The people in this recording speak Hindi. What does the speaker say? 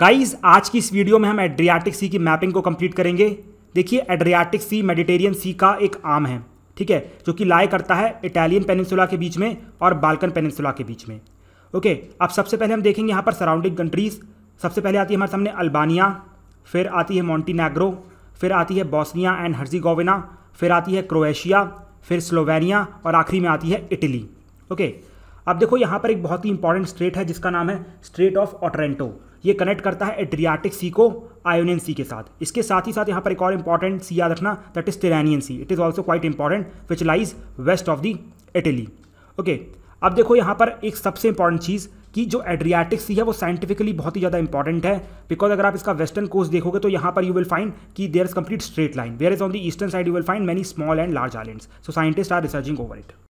गाइस आज की इस वीडियो में हम एड्रियाटिक सी की मैपिंग को कंप्लीट करेंगे देखिए एड्रियाटिक सी मेडिटेरियन सी का एक आम है ठीक है जो कि लाए करता है इटालियन पेनिनसुला के बीच में और बाल्कन पेनिनसुला के बीच में ओके अब सबसे पहले हम देखेंगे यहाँ पर सराउंडिंग कंट्रीज़ सबसे पहले आती है हमारे सामने अल्बानिया फिर आती है मॉन्टीनेग्रो फिर आती है बॉस्निया एंड हर्जी फिर आती है क्रोएशिया फिर स्लोवेनिया और आखिरी में आती है इटली ओके अब देखो यहाँ पर एक बहुत ही इंपॉर्टेंट स्ट्रेट है जिसका नाम है स्ट्रेट ऑफ ऑटरेंटो ये कनेक्ट करता है एड्रियाटिक सी को आयोनियन सी के साथ इसके साथ ही साथ यहाँ पर एक और इंपॉर्टेंट सी याद रखना that is Tyrrhenian sea it is also quite important which lies west of the Italy okay अब देखो यहाँ पर एक सबसे इंपॉर्टेंट चीज़ कि जो एड्रियाटिक सी है वो साइंटिफिकली बहुत ही ज़्यादा इंपॉर्टेंट है बिकॉज अगर आप इसका वेस्टर्न कोस्ट देखोगे तो यहाँ पर यू विल फाइंड कि there is complete straight line there is on the eastern side you will find many small and large island so scientists are researching over it